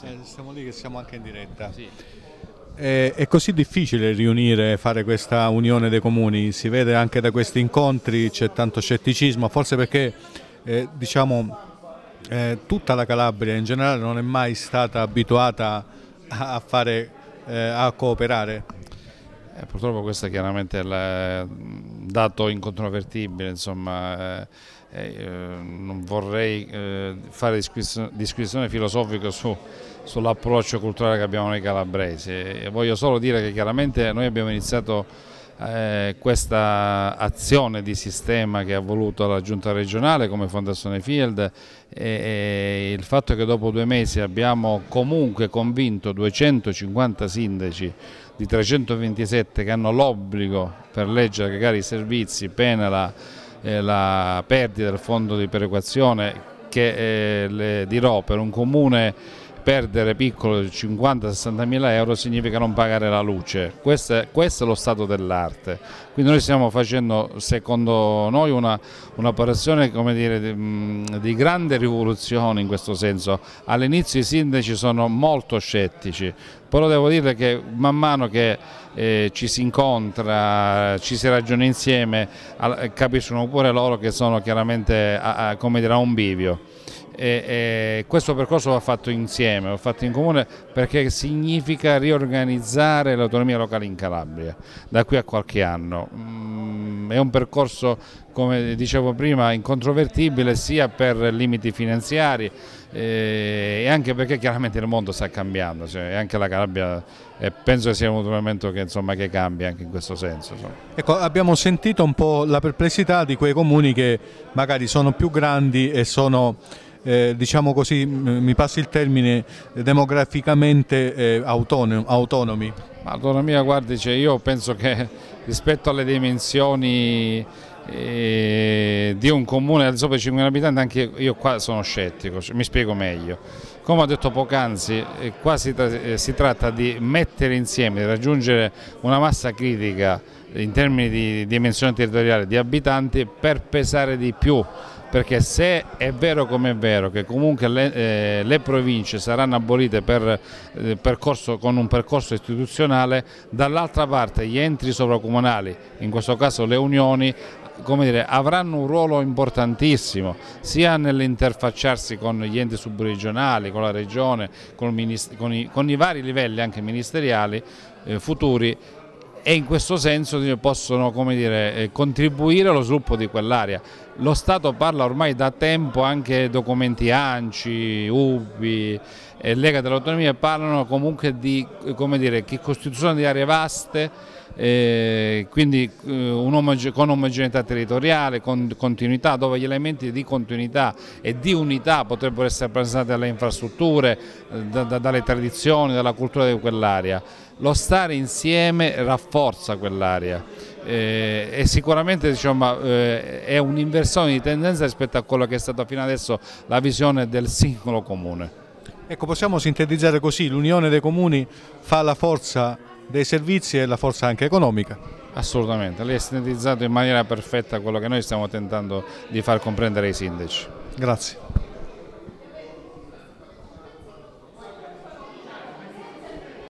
Eh, siamo lì che siamo anche in diretta. Sì. Eh, è, così difficile riunire, fare questa unione dei comuni, si vede anche da questi incontri, c'è tanto scetticismo, forse perché eh, diciamo, eh, tutta la Calabria in generale non è mai stata abituata a, fare, eh, a cooperare. Eh, purtroppo questa è chiaramente la, dato incontrovertibile, insomma, eh, eh, non vorrei eh, fare discussione filosofica su, sull'approccio culturale che abbiamo noi calabresi. voglio solo dire che chiaramente noi abbiamo iniziato eh, questa azione di sistema che ha voluto la giunta regionale come Fondazione Field e, e il fatto che dopo due mesi abbiamo comunque convinto 250 sindaci di 327 che hanno l'obbligo per legge a cagare i servizi pena la, eh, la perdita del fondo di perequazione che eh, le dirò per un comune perdere piccolo 50-60 mila euro significa non pagare la luce, questo è, questo è lo stato dell'arte, quindi noi stiamo facendo secondo noi un'operazione un di, di, grande rivoluzione in questo senso, all'inizio i sindaci sono molto scettici, però devo dire che man mano che eh, ci si incontra, ci si ragiona insieme, capiscono pure loro che sono chiaramente a, a, dire, a un bivio e, e questo percorso va fatto insieme, va fatto in comune perché significa riorganizzare l'autonomia locale in Calabria da qui a qualche anno. Mm, è un percorso, come dicevo prima, incontrovertibile sia per limiti finanziari eh, e anche perché chiaramente il mondo sta cambiando, cioè anche la Calabria eh, penso sia un momento che, che cambia anche in questo senso. Insomma. Ecco, abbiamo sentito un po' la perplessità di quei comuni che magari sono più grandi e sono eh, diciamo così, mi passi il termine, eh, demograficamente eh, autonomi? autonomi? Autonomia, guardi, cioè io penso che rispetto alle dimensioni eh, di un comune di sopra 5.000 abitanti, anche io qua sono scettico, cioè, mi spiego meglio. Come ho detto poc'anzi, eh, qua si, tra eh, si tratta di mettere insieme, di raggiungere una massa critica in termini di dimensione territoriale di abitanti per pesare di più perché se è vero come è vero che comunque le, eh, le province saranno abolite per, eh, percorso, con un percorso istituzionale, dall'altra parte gli enti sovracomunali, in questo caso le unioni, Dire, avranno un ruolo importantissimo sia nell'interfacciarsi con gli enti subregionali, con la regione, con, con, i, con i, vari livelli anche ministeriali eh, futuri e in questo senso eh, possono dire, eh, contribuire allo sviluppo di quell'area lo Stato parla ormai da tempo, anche documenti ANCI, UBI e Lega dell'Autonomia parlano comunque di dire, costituzione di aree vaste, eh, quindi eh, un omog con omogeneità territoriale, con continuità, dove gli elementi di continuità e di unità potrebbero essere rappresentati dalle infrastrutture, eh, da, da, dalle tradizioni, dalla cultura di quell'area. Lo stare insieme rafforza quell'area eh, e sicuramente diciamo, eh, è un'inversione persone di tendenza rispetto a quella che è stata fino adesso la visione del singolo comune. Ecco, possiamo sintetizzare così, l'unione dei comuni fa la forza dei servizi e la forza anche economica. Assolutamente, lei ha sintetizzato in maniera perfetta quello che noi stiamo tentando di far comprendere ai sindaci. Grazie.